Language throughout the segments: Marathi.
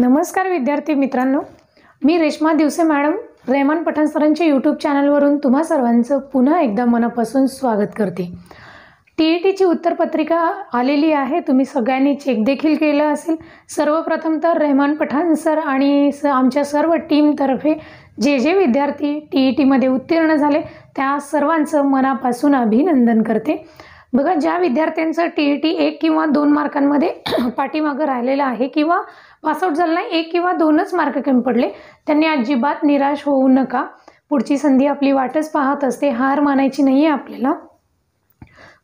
नमस्कार विद्यार्थी मित्रांनो मी रेश्मा दिवसे मॅडम रेहमान पठाण सरांच्या यूट्यूब चॅनलवरून तुम्हा सर्वांचं पुन्हा एकदा मनापासून स्वागत करते टी ई e टीची उत्तरपत्रिका आलेली आहे तुम्ही सगळ्यांनी चेकदेखील केलं असेल सर्वप्रथम तर रेहमान पठाण सर आणि स आमच्या सर्व टीमतर्फे जे जे विद्यार्थी टी ई e टीमध्ये उत्तीर्ण झाले त्या सर्वांचं मनापासून अभिनंदन करते बघा ज्या विद्यार्थ्यांचं टी ई टी एक किंवा दोन मार्कांमध्ये पाठीमागं राहिलेलं आहे किंवा पासआउट झाला नाही एक किंवा दोनच मार्क कमी पडले त्यांनी अजिबात निराश होऊ नका पुढची संधी आपली वाटच पाहत असते हार मानायची नाही आहे आपल्याला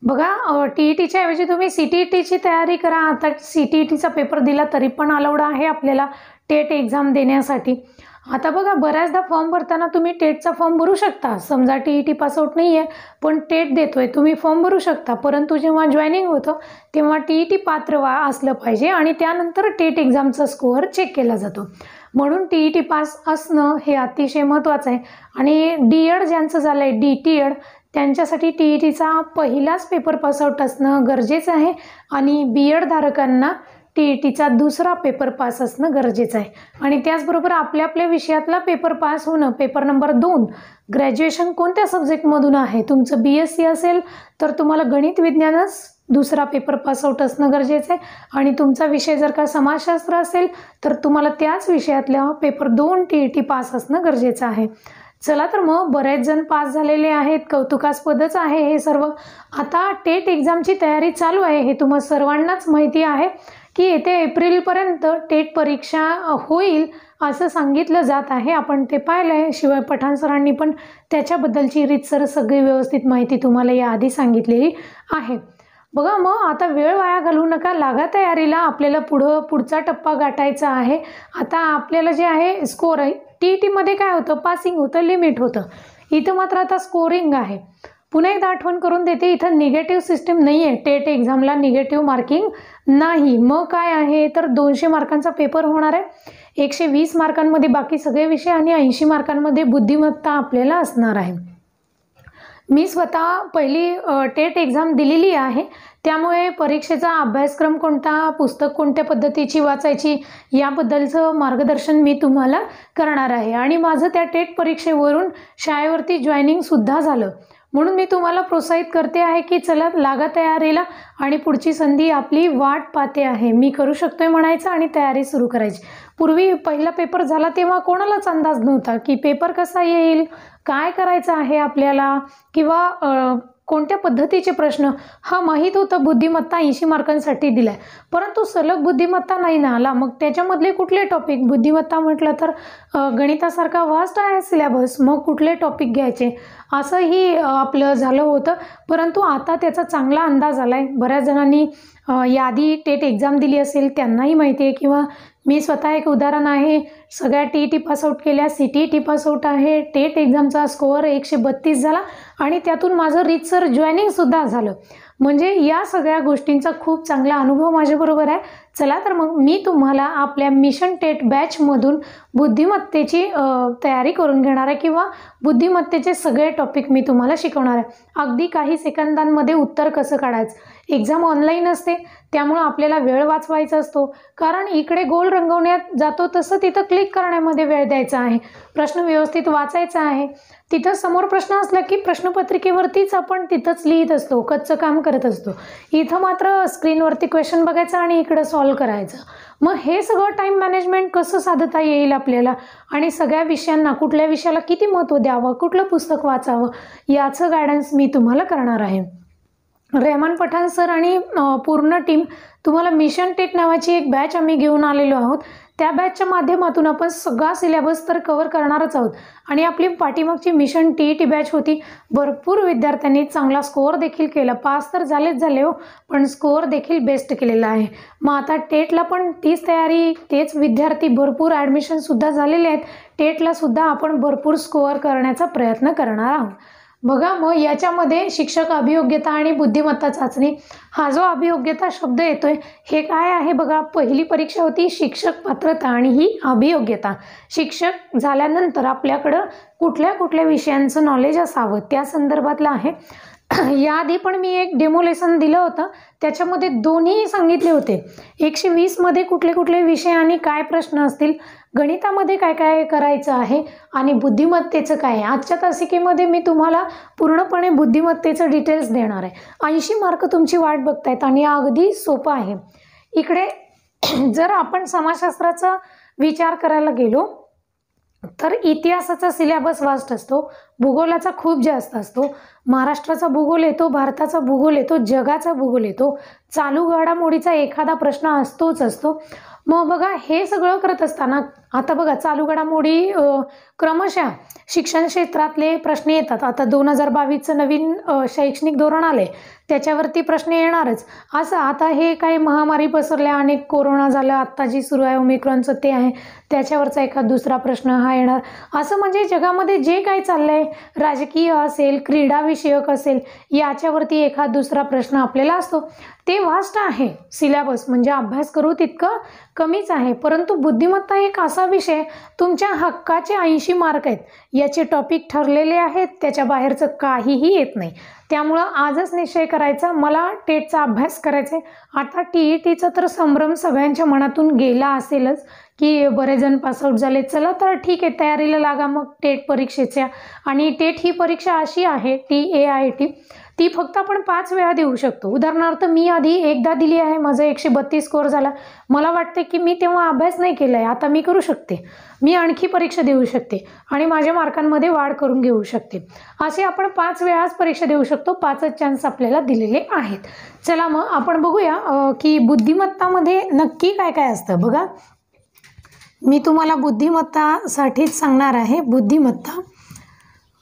बघा टी ई टीच्या ऐवजी तुम्ही सी टी ई टीची तयारी करा आता सी टी ई टीचा पेपर दिला तरी पण अलाउड आहे आपल्याला टेट एक्झाम देण्यासाठी आता बघा बऱ्याचदा फॉर्म भरताना तुम्ही टेटचा फॉर्म भरू शकता समजा टी ई टी पासआउट नाही आहे पण टेट देतोय तुम्ही फॉर्म भरू शकता परंतु जेव्हा जॉईनिंग होतं तेव्हा टी ई टी पात्र वा असलं पाहिजे आणि त्यानंतर टेट एक्झामचा स्कोअर चेक केला जातो म्हणून टी ई टी पास असणं हे अतिशय महत्त्वाचं आहे आणि डी एड e ज्यांचं झालं आहे डी टी e एड त्यांच्यासाठी टी ई e टीचा पहिलाच पेपर पासआउट असणं गरजेचं आहे आणि बी धारकांना टी ई टीचा दुसरा पेपर पास असणं गरजेचं आहे आणि त्याचबरोबर आपल्या आपल्या विषयातला पेपर पास होणं पेपर नंबर दोन ग्रॅज्युएशन कोणत्या सब्जेक्टमधून आहे तुमचं बी एस सी असेल तर तुम्हाला गणित विज्ञानच दुसरा पेपर पासआउट असणं गरजेचं आहे आणि तुमचा विषय जर का समाजशास्त्र असेल तर तुम्हाला त्याच विषयातल्या पेपर दोन टी ई टी पास असणं गरजेचं आहे चला तर मग बरेच जण पास झालेले आहेत कौतुकास्पदच आहे हे सर्व आता टेट एक्झामची तयारी चालू आहे हे तुम्हाला सर्वांनाच माहिती आहे की येत्या एप्रिलपर्यंत टेट परीक्षा होईल असं सांगितलं जात आहे आपण ते पाहिलं आहे शिवाय पठाण सरांनी पण त्याच्याबद्दलची रीतसर सगळी व्यवस्थित माहिती तुम्हाला याआधी सांगितलेली आहे बघा मग आता वेळ वाया घालवू नका लागा तयारीला आपल्याला पुढं पुढचा टप्पा गाठायचा आहे आता आपल्याला जे आहे स्कोर आहे टी ई टीमध्ये काय होतं पासिंग होतं लिमिट होतं इथं मात्र आता स्कोरिंग आहे पुन्हा एकदा आठवण करून देते इथं निगेटिव्ह सिस्टीम नाही आहे टेट एक्झामला निगेटिव्ह मार्किंग नाही मग काय आहे तर दोनशे मार्कांचा पेपर होणार आहे एकशे वीस मार्कांमध्ये बाकी सगळे विषय आणि ऐंशी मार्कांमध्ये बुद्धिमत्ता आपल्याला असणार आहे मी स्वतः पहिली टेट एक्झाम दिलेली आहे त्यामुळे परीक्षेचा अभ्यासक्रम कोणता पुस्तक कोणत्या पद्धतीची वाचायची याबद्दलचं मार्गदर्शन मी तुम्हाला करणार आहे आणि माझं त्या टेट परीक्षेवरून शाळेवरती जॉईनिंगसुद्धा झालं म्हणून मी तुम्हाला प्रोत्साहित करते आहे की चला लागा तयारीला आणि पुढची संधी आपली वाट पाहते आहे मी करू शकतोय म्हणायचं आणि तयारी सुरू करायची पूर्वी पहिला पेपर झाला तेव्हा कोणालाच अंदाज नव्हता की पेपर कसा येईल काय करायचं आहे आपल्याला किंवा कोणत्या पद्धतीचे प्रश्न हा माहीत होतं बुद्धिमत्ता ऐंशी मार्कांसाठी दिलाय परंतु सलग बुद्धिमत्ता नाही ना आला मग त्याच्यामधले कुठले टॉपिक बुद्धिमत्ता म्हटलं तर गणितासारखा वास्ट आहे सिलेबस मग कुठले टॉपिक घ्यायचे असंही आपलं झालं होतं परंतु आता त्याचा चांगला अंदाज आला आहे बऱ्याच जणांनी यादी टेट एक्झाम दिली असेल त्यांनाही माहिती आहे किंवा मी स्वतः एक उदाहरण आहे सगळ्या टी टी पासआउट केल्या सी टी टी पासआउट आहे टेट एक्झामचा स्कोअर एकशे बत्तीस झाला आणि त्यातून माझं सर जॉईनिंगसुद्धा झालं म्हणजे या सगळ्या गोष्टींचा खूप चांगला अनुभव माझ्याबरोबर आहे चला तर मग मी तुम्हाला आपल्या मिशन टेट बॅचमधून बुद्धिमत्तेची तयारी करून घेणार आहे किंवा बुद्धिमत्तेचे सगळे टॉपिक मी तुम्हाला शिकवणार आहे अगदी काही सेकंदांमध्ये उत्तर कसं काढायचं एक्झाम ऑनलाईन असते त्यामुळं आपल्याला वेळ वाचवायचा असतो कारण इकडे गोल रंगवण्यात जातो तसं तिथं क्लिक करण्यामध्ये वेळ द्यायचा आहे प्रश्न व्यवस्थित वाचायचा आहे तिथं समोर प्रश्न असला की प्रश्नपत्रिकेवरतीच आपण तिथंच लिहित असतो कच्चं काम करत असतो इथं मात्र स्क्रीनवरती क्वेश्चन बघायचं आणि इकडं कॉल करायचं मग हे सगळं टाईम मॅनेजमेंट कसं साधता येईल आपल्याला आणि सगळ्या विषयांना कुठल्या विषयाला किती महत्त्व द्यावं कुठलं पुस्तक वाचावं याचं गायडन्स मी तुम्हाला करणार आहे रेहमान पठाण सर आणि पूर्ण टीम तुम्हाला मिशन टेट नावाची एक बॅच आम्ही घेऊन आलेलो आहोत त्या बॅचच्या माध्यमातून आपण सगळा सिलेबस तर कवर करणारच आहोत आणि आपली पाठीमागची मिशन टी टी बॅच होती भरपूर विद्यार्थ्यांनी चांगला स्कोअर देखील केला पास तर झालेच झाले हो पण स्कोअर देखील बेस्ट केलेला आहे मग आता टेटला e पण तीच तयारी तेच विद्यार्थी भरपूर ॲडमिशनसुद्धा झालेले आहेत टेटलासुद्धा e आपण भरपूर स्कोअर करण्याचा प्रयत्न करणार आहोत बघा मग याच्यामध्ये शिक्षक अभियोग्यता आणि बुद्धिमत्ता चाचणी हा जो अभियोग्यता शब्द येतोय हे काय आहे बघा पहिली परीक्षा होती शिक्षक पात्रता आणि ही अभियोग्यता शिक्षक झाल्यानंतर आपल्याकडं कुठल्या कुठल्या विषयांचं नॉलेज असावं त्या संदर्भातलं आहे याआधी पण मी एक डेमो दिलं होतं त्याच्यामध्ये दोन्ही सांगितले होते एकशे वीसमध्ये कुठले कुठले विषय आणि काय प्रश्न असतील गणितामध्ये काय काय करायचं आहे आणि बुद्धिमत्तेचं काय आहे आजच्या तासिकेमध्ये मी तुम्हाला पूर्णपणे बुद्धिमत्तेचं डिटेल्स देणार आहे ऐंशी मार्क तुमची वाट बघतायत आणि अगदी सोपं आहे इकडे जर आपण समाजशास्त्राचा विचार करायला गेलो तर इतिहासाचा सिलेबस वास्ट असतो भूगोलाचा खूप जास्त असतो महाराष्ट्राचा भूगोल येतो भारताचा भूगोल येतो जगाचा भूगोल येतो चालू घडामोडीचा एखादा प्रश्न असतोच असतो मग बघा हे सगळं करत असताना आता बघा चालू घडामोडी क्रमशः शिक्षण क्षेत्रातले प्रश्न येतात आता दोन हजार बावीसचं नवीन शैक्षणिक धोरण आले त्याच्यावरती प्रश्न येणारच असं आता हे काय महामारी पसरल्या आणि कोरोना झालं आत्ता जी सुरू आहे ओमिक्रॉनचं ते आहे त्याच्यावरचा एखाद दुसरा प्रश्न हा येणार असं म्हणजे जगामध्ये जे काही चाललंय राजकीय असेल क्रीडाविषयक असेल याच्यावरती एखाद दुसरा प्रश्न आपल्याला असतो ते वास्ट आहे सिलेबस म्हणजे अभ्यास करू तितकं कमीच आहे परंतु बुद्धिमत्ता एक असं असा विषय तुमच्या हक्काचे ऐंशी मार्क आहेत याचे टॉपिक ठरलेले आहेत त्याच्या बाहेरचं काहीही येत नाही त्यामुळं आजच निश्चय करायचा मला टेटचा अभ्यास करायचा आहे आता टी ई टीचा तर संभ्रम सगळ्यांच्या मनातून गेला असेलच की बरेच जण पासआउट झाले चला तर ठीक आहे तयारीला लागा मग टेट परीक्षेच्या आणि टेट ही परीक्षा अशी आहे टी ए आय टी ती फक्त आपण पाच वेळा देऊ शकतो उदाहरणार्थ मी आधी एकदा दिली आहे माझं एकशे बत्तीस स्कोअर झाला मला वाटते की मी तेव्हा अभ्यास नाही केला आहे आता मी करू शकते मी आणखी परीक्षा देऊ शकते आणि माझ्या मार्कांमध्ये वाढ करून घेऊ शकते असे आपण पाच वेळाच परीक्षा देऊ शकतो पाचच चान्स आपल्याला दिलेले आहेत चला मग आपण बघूया की बुद्धिमत्तामध्ये नक्की काय काय असतं बघा मी तुम्हाला बुद्धिमत्तासाठीच सांगणार आहे बुद्धिमत्ता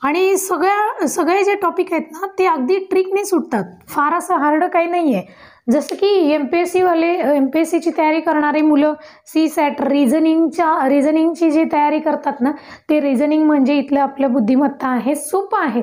आणि सगळ्या सगळे जे टॉपिक आहेत ना ते अगदी ट्रिकने सुटतात फार असं हार्ड काही नाही आहे जसं की एम पी एस सीवाले एम पी एस सीची तयारी करणारे मुलं सी सॅट रिझनिंगच्या रिझनिंगची जी तयारी करतात ना ते रिझनिंग म्हणजे इथलं आपलं बुद्धिमत्ता आहे सोपं आहे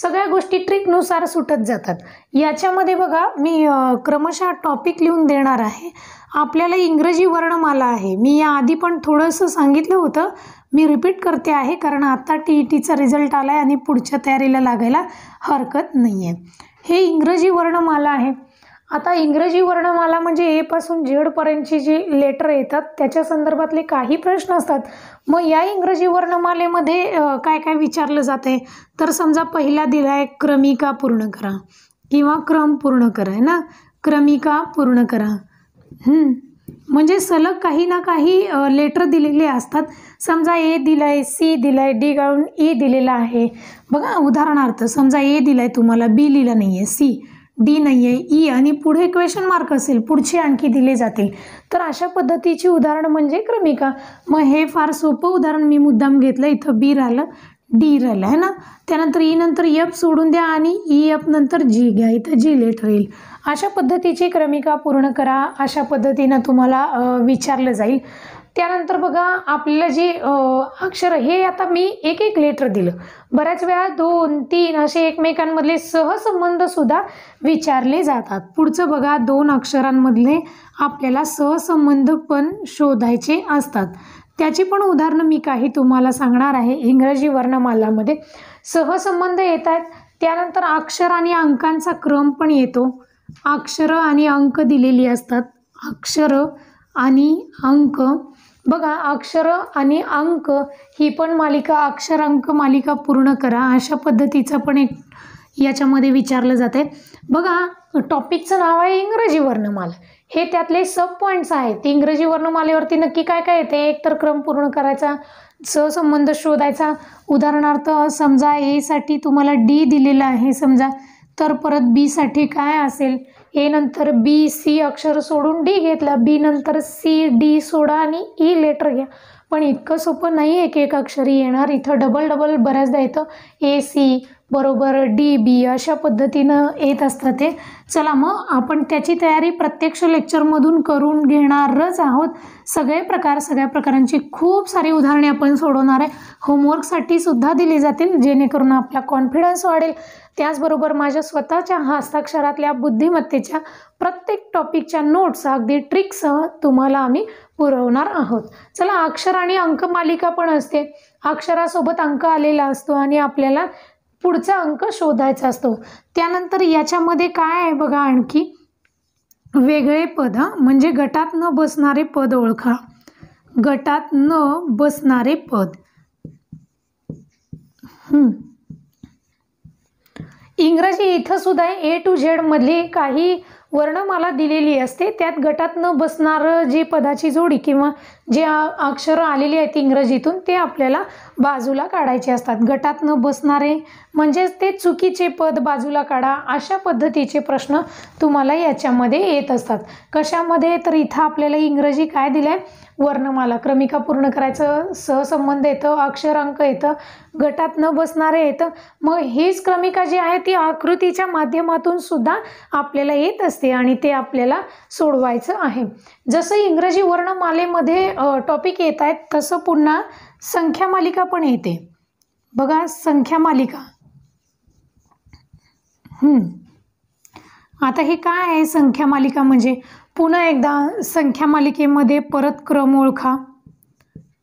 सगळ्या गोष्टी ट्रिकनुसार सुटत जातात याच्यामध्ये बघा मी क्रमशः टॉपिक लिहून देणार आहे आपल्याला इंग्रजी वर्णमाला आहे मी या आधी पण थोडंसं सांगितलं होतं मी रिपीट करते आहे कारण आत्ता टी ई टीचा रिझल्ट आला आहे आणि पुढच्या तयारीला लागायला हरकत नाही आहे हे इंग्रजी वर्णमाला आहे आता इंग्रजी वर्णमाला म्हणजे एपासून झेडपर्यंतची जी लेटर येतात त्याच्या संदर्भातले काही प्रश्न असतात मग या इंग्रजी वर्णमालेमध्ये काय काय विचारलं जात आहे तर समजा पहिला दिला आहे क्रमिका पूर्ण करा किंवा क्रम पूर्ण करा है ना क्रमिका पूर्ण करा म्हणजे सलग काही ना काही लेटर दिलेले असतात समजा ए दिलं आहे सी दिलं आहे डी गाळून ए दिलेला आहे बघा उदाहरणार्थ समजा ए दिलाय आहे तुम्हाला बी लिहिलं नाही आहे सी डी नाही आहे ई आणि पुढे क्वेश्चन मार्क असेल पुढचे आणखी दिले जातील तर अशा पद्धतीची उदाहरणं म्हणजे क्रमिका मग हे फार सोपं उदाहरण मी मुद्दाम घेतलं इथं बी राहिलं डी राहिला आहे ना त्यानंतर ई नंतर एफ सोडून द्या आणि ई एफ नंतर जी घ्या इथं जी लेटर येईल अशा पद्धतीची क्रमिका पूर्ण करा अशा पद्धतीनं तुम्हाला विचारलं जाईल त्यानंतर बघा आपल्याला जे अक्षर हे आता मी एक एक लेटर दिलं बऱ्याच वेळा दोन तीन असे एकमेकांमधले सहसंबंधसुद्धा विचारले जातात पुढचं बघा दोन अक्षरांमधले आपल्याला सहसंबंध पण शोधायचे असतात त्याची पण उदाहरणं मी काही तुम्हाला सांगणार आहे इंग्रजी वर्णमालामध्ये सहसंबंध येत आहेत त्यानंतर अक्षर आणि अंकांचा क्रम पण येतो अक्षरं आणि अंक दिलेली असतात अक्षर आणि अंक बघा अक्षरं आणि अंक ही पण मालिका अक्षर अंक मालिका पूर्ण करा अशा पद्धतीचा पण एक याच्यामध्ये विचारलं जात आहे बघा टॉपिकचं नाव आहे इंग्रजी वर्णमाला हे त्यातले सब पॉइंट्स आहेत इंग्रजी वर्णमालेवरती नक्की काय काय येते एक तर क्रम पूर्ण करायचा सहसंबंध शोधायचा उदाहरणार्थ समजा एसाठी तुम्हाला डी दिलेला आहे समजा तर परत बी बीसाठी काय असेल ए नंतर बी सी अक्षर सोडून डी घेतला बी नंतर सी डी सोडा आणि ई e लेटर घ्या पण इतकं सोपं नाही एक एक अक्षरी येणार इथं डबल डबल बऱ्याचदा येतं ए सी बरोबर डी बी अशा पद्धतीनं येत असतं ते चला मग आपण त्याची तयारी प्रत्यक्ष लेक्चरमधून करून घेणारच आहोत सगळे प्रकार सगळ्या प्रकारांची खूप सारी उदाहरणे आपण सोडवणार आहे होमवर्कसाठी सुद्धा दिली जातील जेणेकरून आपला कॉन्फिडन्स वाढेल त्याचबरोबर माझ्या स्वतःच्या हस्ताक्षरातल्या बुद्धिमत्तेच्या प्रत्येक टॉपिकच्या नोट्स अगदी ट्रिक्ससह तुम्हाला आम्ही पुरवणार आहोत चला अक्षर आणि अंक मालिका पण असते अक्षरासोबत अंक आलेला असतो आणि आपल्याला पुढचा अंक शोधायचा असतो त्यानंतर याच्यामध्ये काय आहे बघा आणखी वेगळे पद म्हणजे गटात न बसणारे पद ओळखा गटात न बसणारे पद इंग्रजी इथं सुद्धा ए टू झेड मधले काही वर्णमाला दिलेली असते त्यात गटात न बसणारं जे पदाची जोडी किंवा जे अक्षरं आलेली आहेत इंग्रजीतून ते आपल्याला बाजूला काढायचे असतात गटात न बसणारे म्हणजेच ते चुकीचे पद बाजूला काढा अशा पद्धतीचे प्रश्न तुम्हाला याच्यामध्ये येत असतात कशामध्ये तर इथं आपल्याला इंग्रजी काय दिलं आहे वर्णमाला क्रमिका पूर्ण करायचं सहसंबंध येतं अक्षरांक येतं गटात न बसणारे येतं मग हीच क्रमिका जी आहे ती आकृतीच्या माध्यमातून सुद्धा आपल्याला येत असते आणि ते आपल्याला सोडवायचं आहे जसं इंग्रजी वर्णमालेमध्ये टॉपिक येत आहेत तसं पुन्हा संख्या मालिका पण येते बघा संख्या मालिका आता हे काय आहे संख्या मालिका म्हणजे पुन्हा एकदा संख्या मालिकेमध्ये परत क्रम ओळखा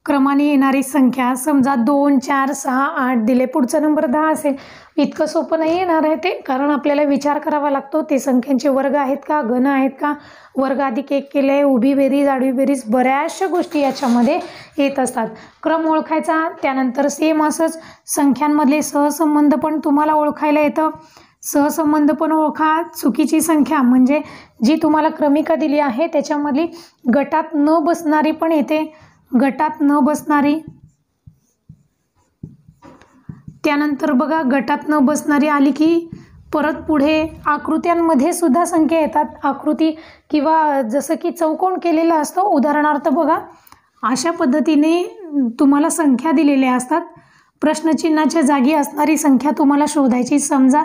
क्रमाने येणारी संख्या समजा दोन चार सहा आठ दिले पुढचा नंबर दहा असेल इतकं सोपं नाही येणार आहे ते कारण आपल्याला विचार करावा लागतो ते संख्यांचे वर्ग आहेत का घन आहेत का वर्ग अधिक एक केले उभी बेरीज आडवी बेरीज बऱ्याचशा गोष्टी याच्यामध्ये येत असतात क्रम ओळखायचा त्यानंतर सेम असंच संख्यांमधले सहसंबंध पण तुम्हाला ओळखायला येतं सहसंबंध पण ओळखा चुकीची संख्या म्हणजे जी तुम्हाला क्रमिका दिली आहे त्याच्यामधली गटात न बसणारी पण येते गटात न बसणारी त्यानंतर बघा गटात न बसणारी आली की परत पुढे आकृत्यांमध्ये सुद्धा संख्या येतात आकृती किंवा जसं की चौकोन केलेला असतो उदाहरणार्थ बघा अशा पद्धतीने तुम्हाला संख्या दिलेल्या असतात प्रश्नचिन्हाच्या जागी असणारी संख्या तुम्हाला शोधायची समजा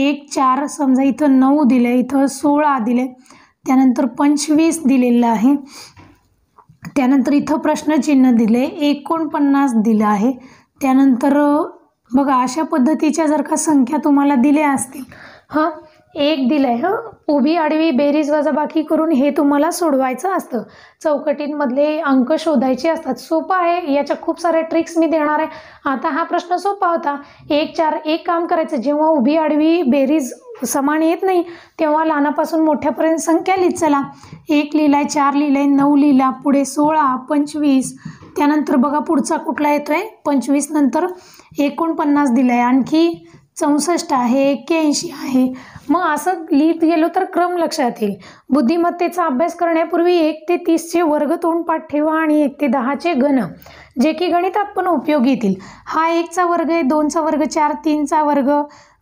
एक चार समजा इथं नऊ दिलं इथं सोळा दिले त्यानंतर पंचवीस दिलेलं आहे त्यानंतर इथं प्रश्नचिन्ह दिले, एकोणपन्नास दिलं आहे त्यानंतर बघा अशा पद्धतीच्या जर का संख्या तुम्हाला दिल्या असतील हां एक दिलं आहे हं उभी आडवी बेरीज वजाबाकी करून हे तुम्हाला सोडवायचं असतं चौकटींमधले अंक शोधायचे असतात सोपं आहे याच्या खूप साऱ्या ट्रिक्स मी देणार आहे आता हा प्रश्न सोपा होता एक चार एक काम करायचं जेव्हा उभी आडवी बेरीज समान येत नाही तेव्हा लहानापासून मोठ्यापर्यंत संख्या लिहित चला एक लिहिलाय चार लिहिलंय नऊ लिहिला पुढे सोळा पंचवीस त्यानंतर बघा पुढचा कुठला येतोय पंचवीस नंतर एकोणपन्नास दिलाय आहे आणखी चौसष्ट आहे एक्क्याऐंशी आहे मग असं लिहित गेलो तर क्रम लक्षात येईल बुद्धिमत्तेचा अभ्यास करण्यापूर्वी एक ते तीसचे वर्ग तोंडपाठ ठेवा आणि एक ते दहाचे घन जे की गणितात पण उपयोगी येतील हा एकचा वर्ग आहे दोनचा वर्ग चार तीनचा वर्ग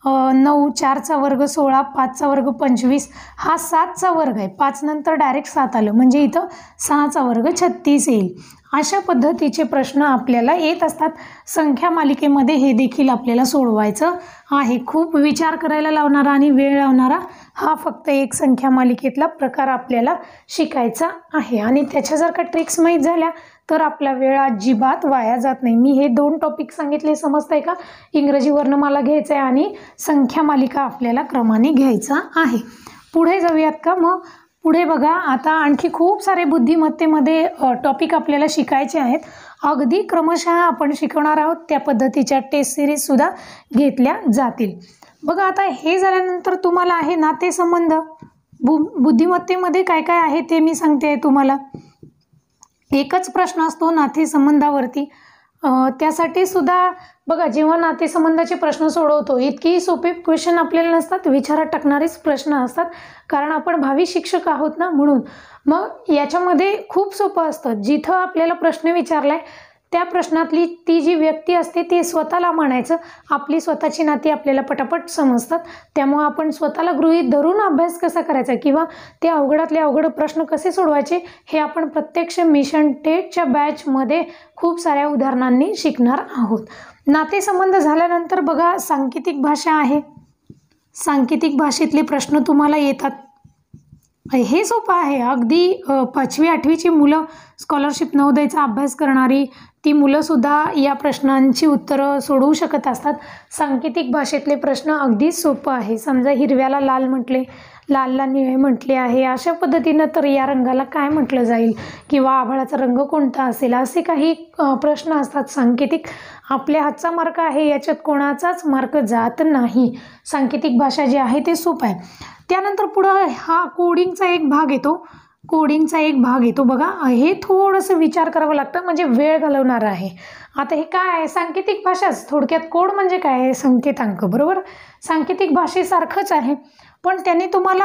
नऊ चारचा वर्ग सोळा पाचचा वर्ग पंचवीस हा सातचा वर्ग आहे पाच नंतर डायरेक्ट सात आलं म्हणजे इथं सहाचा वर्ग छत्तीस येईल अशा पद्धतीचे प्रश्न आपल्याला येत असतात संख्या मालिकेमध्ये हे देखील आपल्याला सोडवायचं आहे खूप विचार करायला लावणारा आणि वेळ लावणारा हा फक्त एक संख्या मालिकेतला प्रकार आपल्याला शिकायचा आहे आणि त्याच्या जर का ट्रिक्स माहीत झाल्या तर आपला वेळ अजिबात वाया जात नाही मी हे दोन टॉपिक सांगितले समजतंय का इंग्रजी वर्णमाला घ्यायचं आहे आणि संख्या मालिका आपल्याला क्रमाने घ्यायचा आहे पुढे जाऊयात का मग पुढे बघा आता आणखी खूप सारे बुद्धिमत्तेमध्ये टॉपिक आपल्याला शिकायचे आहेत अगदी क्रमशः आपण शिकवणार आहोत त्या पद्धतीच्या टेस्ट सुद्धा घेतल्या जातील बघा आता हे झाल्यानंतर तुम्हाला आहे संबंध बु बुद्धिमत्तेमध्ये काय काय आहे ते मी सांगते आहे तुम्हाला एकच प्रश्न असतो नातेसंबंधावरती त्यासाठी सुद्धा बघा जेव्हा नातेसंबंधाचे प्रश्न सोडवतो इतकेही सोपे क्वेश्चन आपल्याला नसतात विचारात टाकणारेच प्रश्न असतात कारण आपण भावी शिक्षक आहोत ना म्हणून मग याच्यामध्ये खूप सोपं असतं जिथं आपल्याला प्रश्न विचारलाय त्या प्रश्नातली ती जी व्यक्ती असते ती स्वतःला म्हणायचं आपली स्वतःची नाती आपल्याला पटापट समजतात त्यामुळं आपण स्वतःला गृहीत धरून अभ्यास कसा करायचा किंवा ते अवघडातले अवघड प्रश्न कसे सोडवायचे हे आपण प्रत्यक्ष मिशन टेटच्या बॅचमध्ये खूप साऱ्या उदाहरणांनी शिकणार आहोत नातेसंबंध झाल्यानंतर बघा सांकेतिक भाषा आहे सांकेतिक भाषेतले प्रश्न तुम्हाला येतात हे सोपं आहे अगदी पाचवी आठवीची मुलं स्कॉलरशिप नवोदयचा अभ्यास करणारी ती मुलंसुद्धा या प्रश्नांची उत्तरं सोडवू शकत असतात सांकेतिक भाषेतले प्रश्न अगदी सोपं आहे समजा हिरव्याला लाल म्हटले लालला निळे म्हटले आहे अशा पद्धतीनं तर या रंगाला काय म्हटलं जाईल किंवा आभाळाचा रंग कोणता असेल असे काही प्रश्न असतात सांकेतिक आपल्या हातचा मार्क आहे याच्यात कोणाचाच मार्क जात नाही सांकेतिक भाषा जी आहे ते सोपं आहे त्यानंतर पुढं हा कोडिंगचा एक भाग येतो कोडिंगचा एक भाग येतो बघा हे थोडंसं विचार करावा लागतं म्हणजे वेळ घालवणार आहे आता हे काय आहे सांकेतिक भाषाच थोडक्यात कोड म्हणजे काय आहे संकेतांक बरोबर सांकेतिक भाषेसारखंच आहे पण त्याने तुम्हाला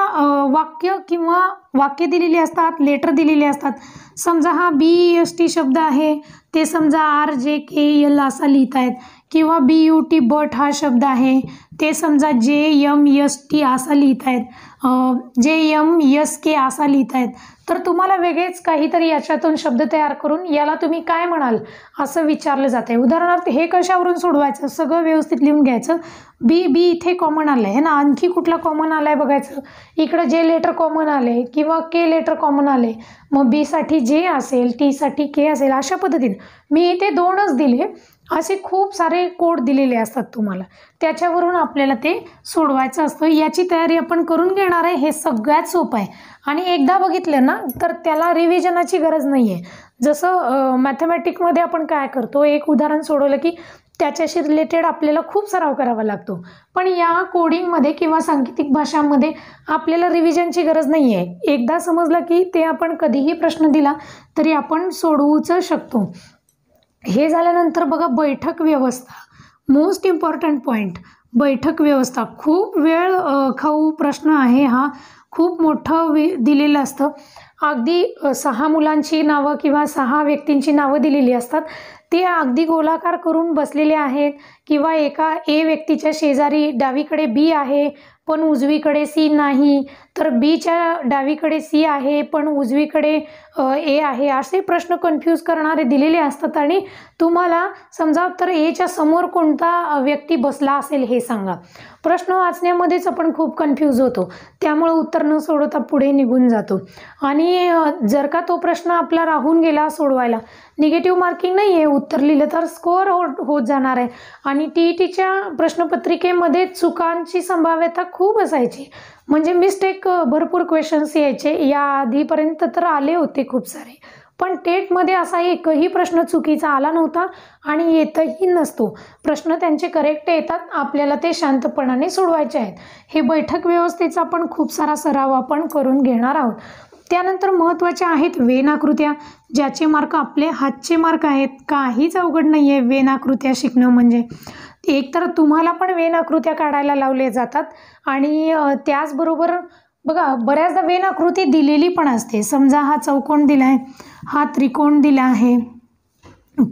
वाक्य किंवा वाक्य दिलेली असतात लेटर दिलेले असतात समजा हा बी एस टी शब्द आहे ते समजा आर जे के एल असा लिहित आहेत किंवा बी यू टी बट हा शब्द आहे ते समजा जे यम यस टी असा लिहित आहेत जे यम यस के असा लिहित आहेत तर तुम्हाला वेगळेच काहीतरी याच्यातून शब्द तयार करून याला तुम्ही काय म्हणाल असं विचारलं आहे उदाहरणार्थ हे कशावरून सोडवायचं सगळं व्यवस्थित लिहून घ्यायचं बी बी इथे कॉमन आलं आहे ना आणखी कुठला कॉमन आला आहे बघायचं इकडं जे लेटर कॉमन आले किंवा के लेटर कॉमन आले मग बीसाठी जे असेल टीसाठी के असेल अशा पद्धतीनं मी इथे दोनच दिले असे खूप सारे कोड दिलेले असतात तुम्हाला त्याच्यावरून आपल्याला ते सोडवायचं असतं याची तयारी आपण करून घेणार आहे हे सगळ्यात सोपं आहे आणि एकदा बघितलं ना तर त्याला रिव्हिजनाची गरज नाही आहे जसं मॅथमॅटिकमध्ये आपण काय करतो एक उदाहरण सोडवलं की त्याच्याशी रिलेटेड आपल्याला खूप सराव करावा लागतो पण या कोडिंगमध्ये किंवा सांकेतिक भाषांमध्ये आपल्याला रिव्हिजनची गरज नाही आहे एकदा समजलं की ते आपण कधीही प्रश्न दिला तरी आपण सोडवूच शकतो हे झाल्यानंतर बघा बैठक व्यवस्था मोस्ट इम्पॉर्टंट पॉईंट बैठक व्यवस्था खूप वेळ खाऊ प्रश्न आहे हा खूप मोठा वि दिलेलं असतं अगदी सहा मुलांची नावं किंवा सहा व्यक्तींची नावं दिलेली असतात ते अगदी गोलाकार करून बसलेले आहेत किंवा एका ए व्यक्तीच्या शेजारी डावीकडे बी आहे पण उजवीकडे सी नाही तर बीच्या डावीकडे सी आहे पण उजवीकडे ए आहे असे प्रश्न कन्फ्यूज करणारे दिलेले असतात आणि तुम्हाला समजा तर एच्या समोर कोणता व्यक्ती बसला असेल हे सांगा प्रश्न वाचण्यामध्येच आपण खूप कन्फ्यूज होतो त्यामुळे उत्तर न सोडवता पुढे निघून जातो आणि जर का तो प्रश्न आपला राहून गेला सोडवायला निगेटिव्ह मार्किंग नाही आहे उत्तर लिहिलं तर स्कोअर हो होत जाणार आहे आणि आणि टी ई टीच्या प्रश्नपत्रिकेमध्ये चुकांची संभाव्यता खूप असायची म्हणजे मिस्टेक भरपूर क्वेश्चन्स यायचे या आधीपर्यंत तर आले होते खूप सारे पण टेटमध्ये असा एकही प्रश्न चुकीचा आला नव्हता आणि येतही नसतो प्रश्न त्यांचे करेक्ट येतात आपल्याला ते शांतपणाने सोडवायचे आहेत हे बैठक व्यवस्थेचा पण खूप सारा सराव आपण करून घेणार आहोत त्यानंतर महत्त्वाच्या आहेत वेनाकृत्या ज्याचे मार्क आपले हातचे मार्क आहेत काहीच अवघड नाही आहे वेनाकृत्या शिकणं म्हणजे एकतर तुम्हाला पण वेनाकृत्या काढायला लावले जातात आणि त्याचबरोबर बघा बऱ्याचदा वेनाकृती दिलेली पण असते समजा हा चौकोन दिला आहे हा त्रिकोण दिला आहे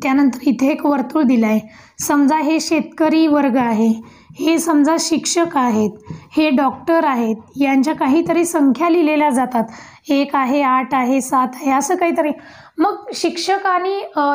त्यानंतर इथे एक वर्तुळ दिला आहे समजा हे शेतकरी वर्ग आहे हे समजा शिक्षक आहेत हे डॉक्टर आहेत यांच्या काहीतरी संख्या लिहिलेल्या जातात एक आहे आठ आहे सात आहे असं काहीतरी मग शिक्षक आणि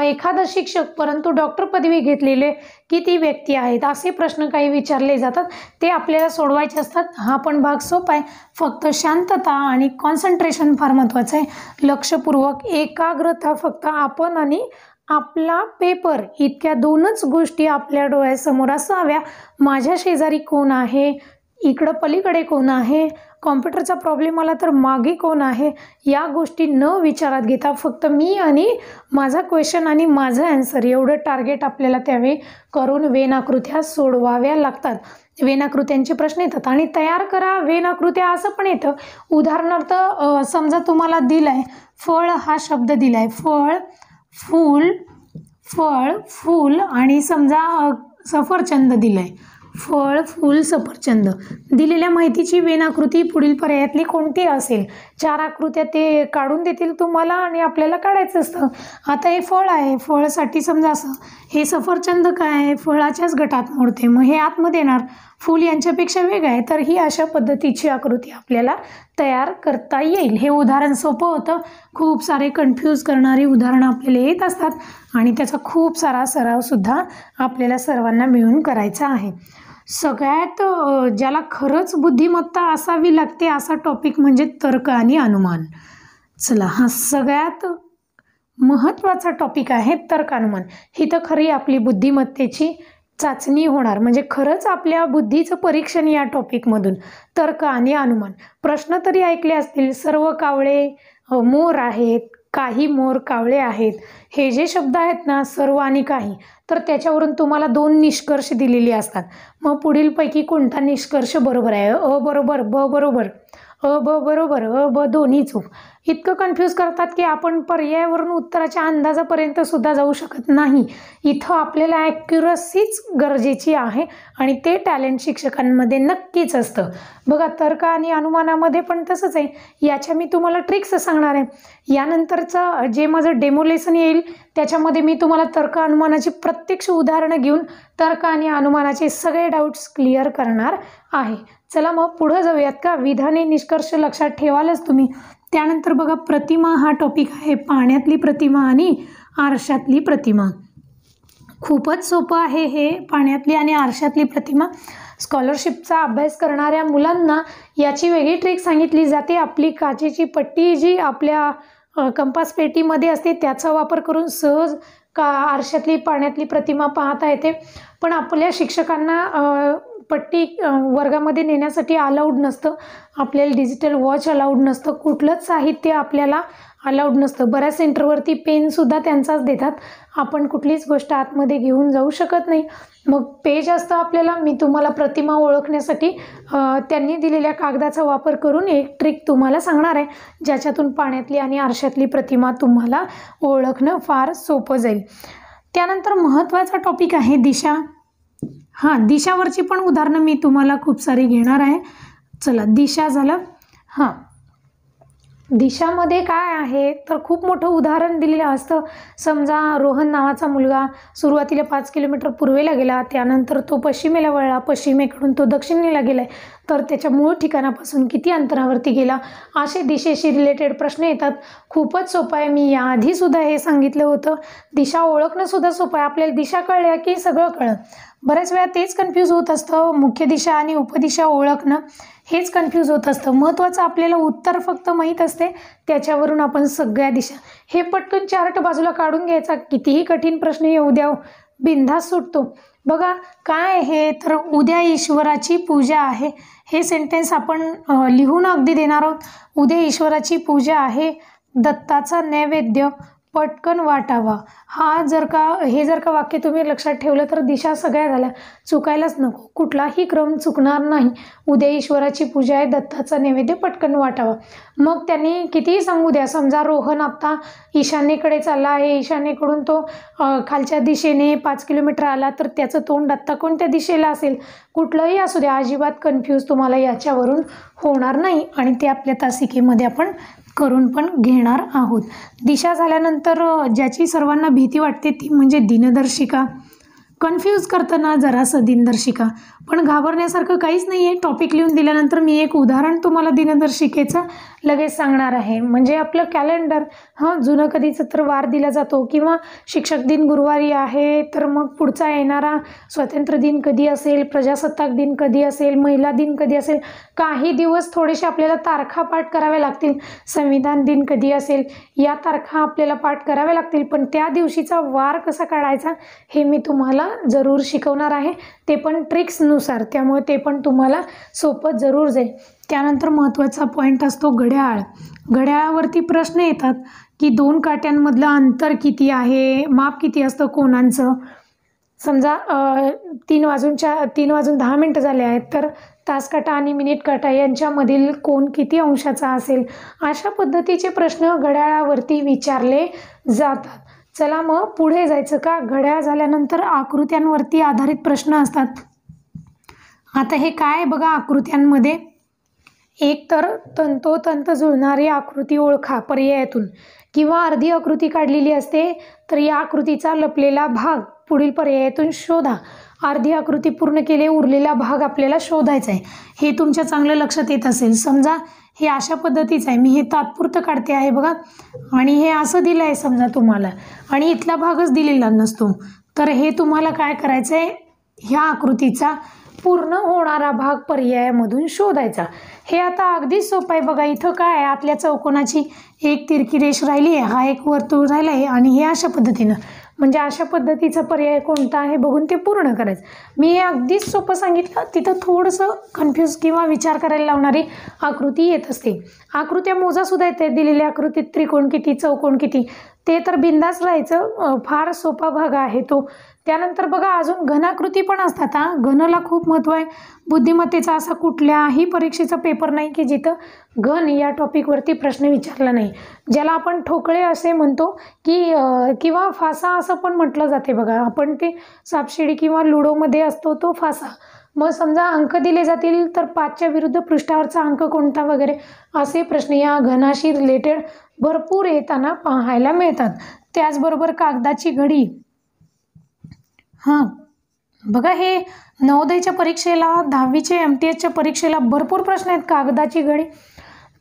एखादा शिक्षक परंतु डॉक्टर पदवी घेतलेले किती व्यक्ती आहेत असे प्रश्न काही विचारले जातात ते आपल्याला सोडवायचे असतात हा पण भाग सोपा आहे फक्त शांतता आणि कॉन्सन्ट्रेशन फार महत्त्वाचं आहे लक्षपूर्वक एकाग्रता फक्त आपण आणि आपला पेपर इतक्या दोनच गोष्टी आपल्या डोळ्यासमोर असाव्या माझ्या शेजारी कोण आहे इकडं पलीकडे कोण आहे कॉम्प्युटरचा प्रॉब्लेम आला तर मागे कोण आहे या गोष्टी न विचारात घेता फक्त मी आणि माझा क्वेश्चन आणि माझं आन्सर एवढं टार्गेट आपल्याला त्यावेळी करून वेनाकृत्या सोडवाव्या लागतात वेनाकृत्यांचे प्रश्न येतात आणि तयार करा वेनाकृत्या असं पण येतं उदाहरणार्थ समजा तुम्हाला दिलं आहे फळ हा शब्द दिला आहे फळ फूल फळ फूल आणि समजा सफरचंद दिलं फळ फूल सफरचंद दिलेल्या माहितीची वेनाकृती पुढील पर्यायातली कोणती असेल चार आकृत्या ते काढून देतील तुम्हाला आणि आपल्याला काढायचं असतं आता हे फळ आहे फळसाठी समजा असं हे सफरचंद काय आहे फळाच्याच गटात मोडते मग हे आतमध्ये येणार फूल यांच्यापेक्षा वेगळं आहे तर ही अशा पद्धतीची आकृती आपल्याला तयार करता येईल हे उदाहरण सोपं होतं खूप सारे कन्फ्यूज करणारी उदाहरणं आपल्याला येत असतात आणि त्याचा खूप सारा सरावसुद्धा आपल्याला सर्वांना मिळून करायचा आहे सगळ्यात ज्याला खरंच बुद्धिमत्ता असावी लागते असा टॉपिक म्हणजे तर्क आणि अनुमान चला हा सगळ्यात महत्त्वाचा टॉपिक आहे तर्कानुमान ही तर खरी आपली बुद्धिमत्तेची चाचणी होणार म्हणजे खरंच आपल्या बुद्धीचं परीक्षण या टॉपिकमधून तर्क आणि अनुमान प्रश्न तरी ऐकले असतील सर्व कावळे मोर आहेत काही मोर कावळे आहेत हे जे शब्द आहेत ना सर्व आणि काही तर त्याच्यावरून तुम्हाला दोन निष्कर्ष दिलेले असतात मग पुढीलपैकी कोणता निष्कर्ष बरोबर आहे अ बरोबर ब बरोबर अ ब बरोबर अ ब दोन्ही चूक इतकं कन्फ्यूज करतात की आपण पर्यायावरून उत्तराच्या अंदाजापर्यंत सुद्धा जाऊ शकत नाही इथं आपल्याला ॲक्युरसीच गरजेची आहे आणि ते टॅलेंट शिक्षकांमध्ये नक्कीच असतं बघा तर्क आणि अनुमानामध्ये पण तसंच आहे याच्या मी तुम्हाला ट्रिक्स सांगणार आहे यानंतरचं जे माझं डेमोलेसन येईल त्याच्यामध्ये मी तुम्हाला तर्क अनुमानाची प्रत्यक्ष उदाहरणं घेऊन तर्क आणि अनुमानाचे सगळे डाऊट्स क्लिअर करणार आहे चला मग पुढं जाऊयात का विधाने निष्कर्ष लक्षात ठेवालच तुम्ही त्यानंतर बघा प्रतिमा हा टॉपिक आहे पाण्यातली प्रतिमा आणि आरशातली प्रतिमा खूपच सोपं आहे हे पाण्यातली आणि आरशातली प्रतिमा स्कॉलरशिपचा अभ्यास करणाऱ्या मुलांना याची वेगळी ट्रिक सांगितली जाते आपली काचेची पट्टी जी आपल्या कंपास पेटीमध्ये असते त्याचा वापर करून सहज का आरशातली पाण्यातली प्रतिमा पाहता येते पण आपल्या शिक्षकांना पट्टी वर्गामध्ये नेण्यासाठी अलाउड नसतं आपल्याला डिजिटल वॉच अलाउड नसतं कुठलंच साहित्य आपल्याला अलाउड नसतं बऱ्याच सेंटरवरती पेनसुद्धा त्यांचाच देतात आपण कुठलीच गोष्ट आतमध्ये घेऊन जाऊ शकत नाही मग पेज असतं आपल्याला मी तुम्हाला प्रतिमा ओळखण्यासाठी त्यांनी दिलेल्या कागदाचा वापर करून एक ट्रिक तुम्हाला सांगणार आहे ज्याच्यातून पाण्यातली आणि आरशातली प्रतिमा तुम्हाला ओळखणं फार सोपं जाईल त्यानंतर महत्त्वाचा टॉपिक आहे दिशा हां दिशावरची पण उदाहरणं मी तुम्हाला खूप सारी घेणार आहे चला दिशा झालं हां दिशामध्ये काय आहे तर खूप मोठं उदाहरण दिलेलं असतं समजा रोहन नावाचा मुलगा सुरुवातीला पाच किलोमीटर पूर्वेला गेला त्यानंतर तो पश्चिमेला वळला पश्चिमेकडून तो दक्षिणेला गेला तर त्याच्या मूळ ठिकाणापासून किती अंतरावरती गेला असे दिशेशी रिलेटेड प्रश्न येतात खूपच सोपं आहे मी याआधीसुद्धा हे सांगितलं होतं दिशा ओळखणंसुद्धा सोपं आहे आपल्याला दिशा कळल्या की सगळं कळत बऱ्याच वेळा तेच कन्फ्यूज होत असतं मुख्य दिशा आणि उपदिशा ओळखणं हेच कन्फ्यूज होत असतं महत्त्वाचं आपल्याला उत्तर फक्त माहीत असते त्याच्यावरून आपण सगळ्या दिशा हे पटकन चार्ट बाजूला काढून घ्यायचा कितीही कठीण प्रश्न येऊ द्या बिंधास सुटतो बघा काय हे तर उद्या ईश्वराची पूजा आहे हे सेंटेन्स आपण लिहून अगदी देणार आहोत उद्या ईश्वराची पूजा आहे दत्ताचा नैवेद्य पटकन वाटावा हा जर का हे जर का वाक्य तुम्ही लक्षात ठेवलं तर दिशा सगळ्या झाल्या चुकायलाच नको कुठलाही क्रम चुकणार नाही उद्या ईश्वराची पूजा आहे दत्ताचा नैवेद्य पटकन वाटावा मग त्यांनी कितीही सांगू द्या समजा रोहन आत्ता ईशान्येकडे चालला आहे ईशान्येकडून तो खालच्या दिशेने पाच किलोमीटर आला तर त्याचं तोंड आत्ता कोणत्या दिशेला असेल कुठलंही असू द्या अजिबात कन्फ्यूज तुम्हाला याच्यावरून होणार नाही आणि ते आपल्या तासिकेमध्ये आपण करून पण घेणार आहोत दिशा झाल्यानंतर ज्याची सर्वांना भीती वाटते ती म्हणजे दिनदर्शिका कन्फ्यूज करताना जरासं दिनदर्शिका पण घाबरण्यासारखं काहीच नाही आहे टॉपिक लिहून दिल्यानंतर मी एक उदाहरण तुम्हाला दिनदर्शिकेचं लगेच सांगणार आहे म्हणजे आपलं कॅलेंडर हं जुनं कधीचं तर वार दिला जातो किंवा शिक्षक दिन गुरुवारी आहे तर मग पुढचा येणारा स्वातंत्र्य दिन कधी असेल प्रजासत्ताक दिन कधी असेल महिला दिन कधी असेल काही दिवस थोडेसे आपल्याला तारखा पाठ कराव्या लागतील संविधान दिन कधी असेल या तारखा आपल्याला पाठ कराव्या लागतील पण त्या दिवशीचा वार कसा काढायचा हे मी तुम्हाला जरूर शिकवणार आहे ते पण ट्रिक्सनुसार त्यामुळे ते पण तुम्हाला सोपं जरूर जाईल त्यानंतर महत्त्वाचा पॉईंट असतो घड्याळ घड्याळावरती प्रश्न येतात की दोन काट्यांमधलं अंतर किती आहे माप किती असतं कोणांचं समजा तीन वाजूनच्या तीन वाजून दहा मिनटं झाले आहेत तर तासकाटा आणि मिनिट काटा यांच्यामधील कोण किती अंशाचा असेल अशा पद्धतीचे प्रश्न घड्याळावरती विचारले जातात चला मग पुढे जायचं का घड्याळ झाल्यानंतर आकृत्यांवरती आधारित प्रश्न असतात आता हे काय बघा आकृत्यांमध्ये एक तर तंतोतंत जुळणारी आकृती ओळखा पर्यायातून किंवा अर्धी आकृती काढलेली असते तर या आकृतीचा लपलेला भाग पुढील पर्यायातून शोधा अर्धी आकृती पूर्ण केले उरलेला भाग आपल्याला शोधायचा आहे हे तुमच्या चांगलं लक्षात येत असेल समजा हे अशा पद्धतीचं आहे मी हे तात्पुरतं काढते आहे बघा आणि हे असं दिलं आहे समजा तुम्हाला आणि इथला भागच दिलेला नसतो तर हे तुम्हाला काय करायचं आहे ह्या आकृतीचा पूर्ण होणारा भाग पर्यायामधून शोधायचा हे आता अगदीच सोपं आहे बघा इथं काय आहे आतल्या चौकोनाची एक तिरकी रेष राहिली आहे हा एक वर्तुळ राहिला आहे आणि हे अशा पद्धतीनं म्हणजे अशा पद्धतीचा पर्याय कोणता आहे बघून ते पूर्ण करायचं मी हे अगदीच सोपं सांगितलं तिथं थोडंसं कन्फ्यूज किंवा विचार करायला लावणारी आकृती येत असते आकृत्या मोजासुद्धा येते दिलेल्या आकृतीत त्रिकोण किती चौकोन किती ते तर बिंदास राहायचं फार सोपा भाग आहे तो त्यानंतर बघा अजून घनाकृती पण असतात हा घनला खूप महत्त्व आहे बुद्धिमत्तेचा असा कुठल्याही परीक्षेचा पेपर नाही की जिथं घन या टॉपिकवरती प्रश्न विचारला नाही ज्याला आपण ठोकळे असे म्हणतो की किंवा फासा असं पण म्हटलं जाते बघा आपण ते सापशिडी किंवा लुडोमध्ये असतो तो फासा मग समजा अंक दिले जातील तर पाचच्या विरुद्ध पृष्ठावरचा अंक कोणता वगैरे असे प्रश्न या घनाशी रिलेटेड भरपूर येताना पाहायला मिळतात त्याचबरोबर कागदाची घडी हां बघा हे नवोदयच्या परीक्षेला दहावीच्या एम टी एसच्या परीक्षेला भरपूर प्रश्न आहेत कागदाची घडी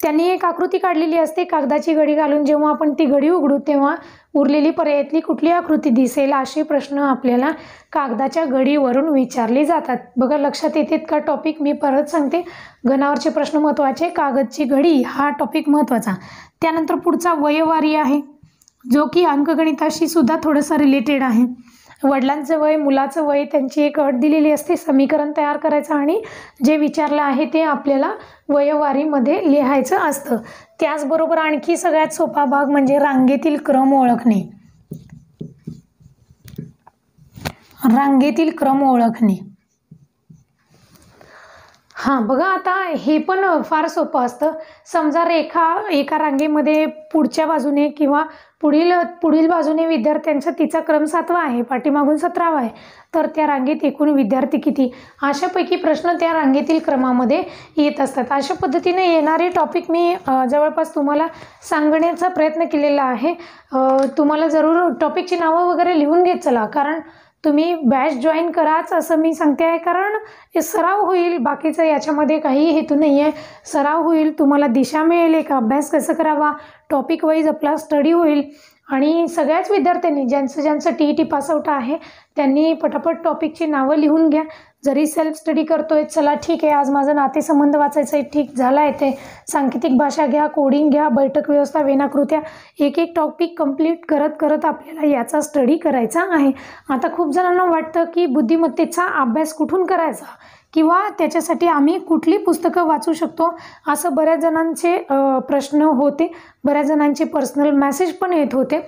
त्यांनी एक आकृती काढलेली असते कागदाची घडी घालून जेव्हा आपण ती घडी उघडू तेव्हा उरलेली पर्यायातली कुठली आकृती दिसेल असे प्रश्न आपल्याला कागदाच्या घडीवरून विचारले जातात बघा लक्षात येते का टॉपिक मी परत सांगते घनावरचे प्रश्न महत्त्वाचे कागदची घडी हा टॉपिक महत्त्वाचा त्यानंतर पुढचा वयवारी आहे जो की अंकगणिताशी सुद्धा थोडंसं रिलेटेड आहे वडिलांचं वय मुलाचं वय त्यांची एक अट दिलेली असते समीकरण तयार करायचं आणि जे विचारलं आहे ते आपल्याला वयवारीमध्ये लिहायचं असतं त्याचबरोबर आणखी सगळ्यात सोपा भाग म्हणजे रांगेतील क्रम ओळखणे रांगेतील क्रम ओळखणे हां बघा आता हे पण फार सोपं असतं समजा रेखा एका रांगेमध्ये पुढच्या बाजूने किंवा पुढील पुढील बाजूने विद्यार्थ्यांचा तिचा क्रम सातवा आहे पाठीमागून सतरावा आहे तर त्या रांगेत एकूण विद्यार्थी किती अशापैकी प्रश्न त्या रांगेतील क्रमामध्ये येत असतात अशा पद्धतीने येणारे टॉपिक मी जवळपास तुम्हाला सांगण्याचा प्रयत्न केलेला आहे तुम्हाला जरूर टॉपिकची नावं वगैरे लिहून घेत चला कारण तुम्ही बॅच जॉईन कराच असं मी सांगते आहे कारण सराव होईल बाकीचं याच्यामध्ये काही हेतू नाही आहे सराव होईल तुम्हाला दिशा मिळेल एक अभ्यास कसं करावा टॉपिक वाईज आपला स्टडी होईल आणि सगळ्याच विद्यार्थ्यांनी ज्यांचं ज्यांचं टी ई टी पासआउट आहे त्यांनी पटापट टॉपिकची नावं लिहून घ्या जरी सेल्फ स्टडी करतोय चला ठीक आहे आज माझं नातेसंबंध वाचायचं आहे ठीक झाला आहे ते सांकेतिक भाषा घ्या कोडिंग घ्या बैठक व्यवस्था वेनाकृत्या एक एक टॉपिक कंप्लीट करत करत आपल्याला याचा स्टडी करायचा आहे आता खूप जणांना वाटतं की बुद्धिमत्तेचा अभ्यास कुठून करायचा किंवा त्याच्यासाठी आम्ही कुठली पुस्तकं वाचू शकतो असं बऱ्याच जणांचे प्रश्न होते बऱ्याच जणांचे पर्सनल मॅसेज पण येत होते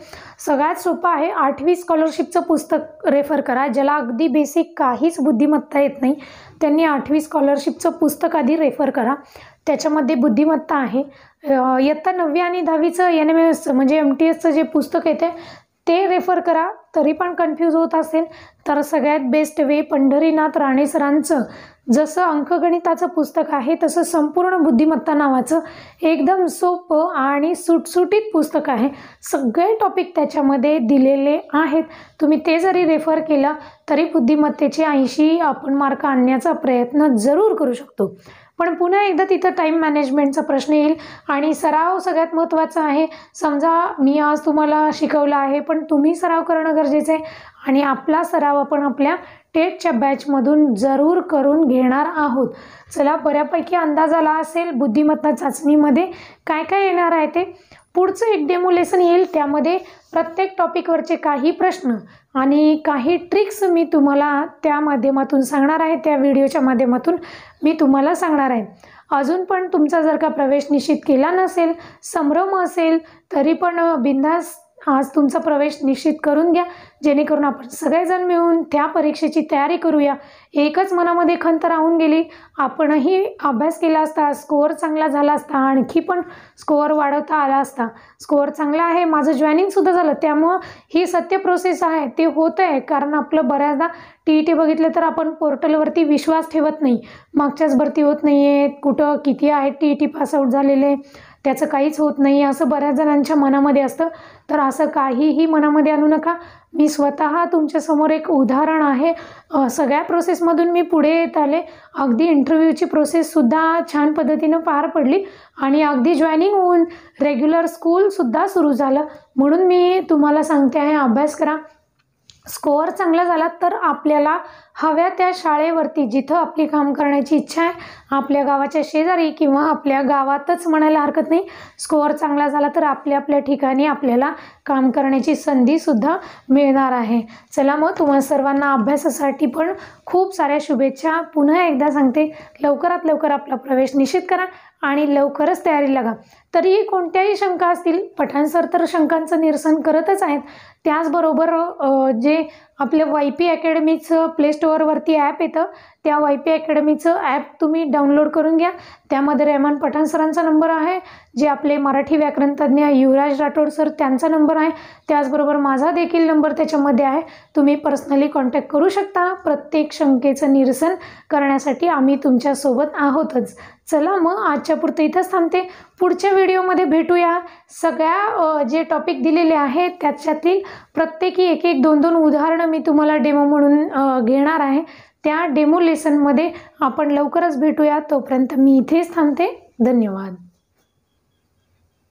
सगळ्यात सोपं आहे आठवी स्कॉलरशिपचं पुस्तक रेफर करा ज्याला अगदी बेसिक काहीच बुद्धिमत्ता येत नाही त्यांनी आठवी स्कॉलरशिपचं पुस्तक आधी रेफर करा त्याच्यामध्ये बुद्धिमत्ता आहे इयत्ता नववी आणि दहावीचं एन एम एस म्हणजे एम टी एसचं जे पुस्तक येते ते रेफर करा तरी पण कन्फ्यूज होत असेल तर सगळ्यात बेस्ट वे पंढरीनाथ राणेसरांचं जसं अंकगणिताचं पुस्तक आहे तसं संपूर्ण बुद्धिमत्ता नावाचं एकदम सोपं आणि सुटसुटीत पुस्तक आहे सगळे टॉपिक त्याच्यामध्ये दिलेले आहेत तुम्ही ते जरी रेफर केलं तरी बुद्धिमत्तेचे ऐंशी आपण मार्क आणण्याचा प्रयत्न जरूर करू शकतो पण पुन्हा एकदा तिथं टाईम मॅनेजमेंटचा प्रश्न येईल आणि सराव सगळ्यात महत्त्वाचा आहे समजा मी आज तुम्हाला शिकवलं आहे पण तुम्ही सराव करणं गरजेचं आहे आणि आपला सराव आपण आपल्या टेटच्या बॅचमधून जरूर करून घेणार आहोत चला बऱ्यापैकी अंदाज आला असेल बुद्धिमत्ता चाचणीमध्ये काय काय येणार आहे ते पुढचं एक डेमो लेसन येईल त्यामध्ये प्रत्येक टॉपिकवरचे काही प्रश्न आणि काही ट्रिक्स मी तुम्हाला त्या माध्यमातून सांगणार आहे त्या व्हिडिओच्या माध्यमातून मी तुम्हाला सांगणार आहे अजून पण तुमचा जर का प्रवेश निश्चित केला नसेल संभ्रम असेल तरी पण बिंदास आज तुमचा प्रवेश निश्चित करून घ्या जेणेकरून आपण सगळेजण मिळून त्या परीक्षेची तयारी करूया एकच मनामध्ये खंत राहून गेली आपणही अभ्यास केला असता स्कोअर चांगला झाला असता आणखी पण स्कोअर वाढवता आला असता स्कोअर चांगला आहे माझं जॉईनिंगसुद्धा झालं त्यामुळं ही सत्य प्रोसेस आहे ते होत आहे कारण आपलं बऱ्याचदा टी ई टी बघितलं तर आपण पोर्टलवरती विश्वास ठेवत नाही मागच्याच भरती होत नाही आहेत कुठं किती आहेत टी टी पासआउट झालेले त्याचं काहीच होत नाही असं बऱ्याच जणांच्या मनामध्ये असतं तर असं काहीही मनामध्ये आणू नका मी स्वतः तुमच्यासमोर एक उदाहरण आहे सगळ्या प्रोसेसमधून मी पुढे येत आले अगदी इंटरव्ह्यूची प्रोसेससुद्धा छान पद्धतीनं पार पडली आणि अगदी जॉईनिंग होऊन रेग्युलर स्कूलसुद्धा सुरू झालं म्हणून मी तुम्हाला सांगते आहे अभ्यास करा स्कोअर चांगला झाला तर आपल्याला हव्या त्या शाळेवरती जिथं आपली काम करण्याची इच्छा आहे आपल्या गावाच्या शेजारी किंवा आपल्या गावातच म्हणायला हरकत नाही स्कोअर चांगला झाला तर आपल्या आपल्या ठिकाणी आपल्याला काम करण्याची संधीसुद्धा मिळणार आहे चला मग तुम्हा सर्वांना अभ्यासासाठी पण खूप साऱ्या शुभेच्छा पुन्हा एकदा सांगते लवकरात लवकर आपला प्रवेश निश्चित करा आणि लवकरच तयारी लागा तरीही कोणत्याही शंका असतील पठाण सर तर शंकांचं निरसन करतच आहेत त्याचबरोबर जे आपलं वाय पी अकॅडमीचं प्ले स्टोअरवरती ॲप येतं त्या वाय पी अकॅडमीचं ॲप तुम्ही डाउनलोड करून घ्या त्यामध्ये रेहमान पठाण सरांचा नंबर आहे जे आपले मराठी व्याकरण तज्ञ युवराज राठोड सर त्यांचा नंबर आहे त्याचबरोबर माझा देखील नंबर त्याच्यामध्ये आहे तुम्ही पर्सनली कॉन्टॅक्ट करू शकता प्रत्येक शंकेचं निरसन करण्यासाठी आम्ही तुमच्यासोबत आहोतच चला मग आजच्या पुरतं इथंच थांबते पुढच्या व्हिडिओमध्ये भेटूया सगळ्या जे टॉपिक दिलेले आहेत त्याच्यातील प्रत्येकी एक एक दोन दोन उदाहरणं मी तुम्हाला डेमो म्हणून घेणार आहे त्या डेमो आपण लवकरच भेटूया तोपर्यंत मी इथेच थांबते धन्यवाद